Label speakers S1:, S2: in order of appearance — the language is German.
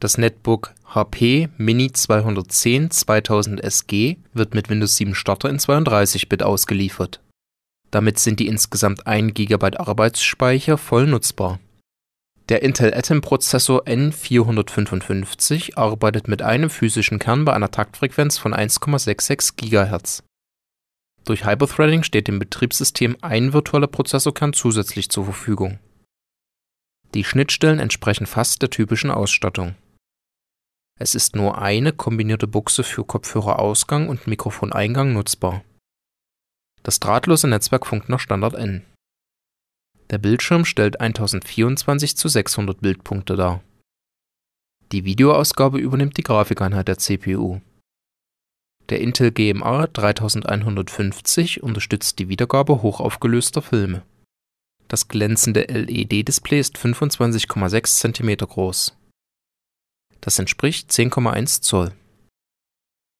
S1: Das Netbook HP Mini 210 2000 SG wird mit Windows 7 Starter in 32-Bit ausgeliefert. Damit sind die insgesamt 1 GB Arbeitsspeicher voll nutzbar. Der Intel Atom Prozessor N455 arbeitet mit einem physischen Kern bei einer Taktfrequenz von 1,66 GHz. Durch Hyperthreading steht dem Betriebssystem ein virtueller Prozessorkern zusätzlich zur Verfügung. Die Schnittstellen entsprechen fast der typischen Ausstattung es ist nur eine kombinierte Buchse für Kopfhörerausgang und Mikrofoneingang nutzbar. Das drahtlose Netzwerk funkt nach Standard N. Der Bildschirm stellt 1024 zu 600 Bildpunkte dar. Die Videoausgabe übernimmt die Grafikeinheit der CPU. Der Intel GMA 3150 unterstützt die Wiedergabe hochaufgelöster Filme. Das glänzende LED-Display ist 25,6 cm groß das entspricht 10,1 Zoll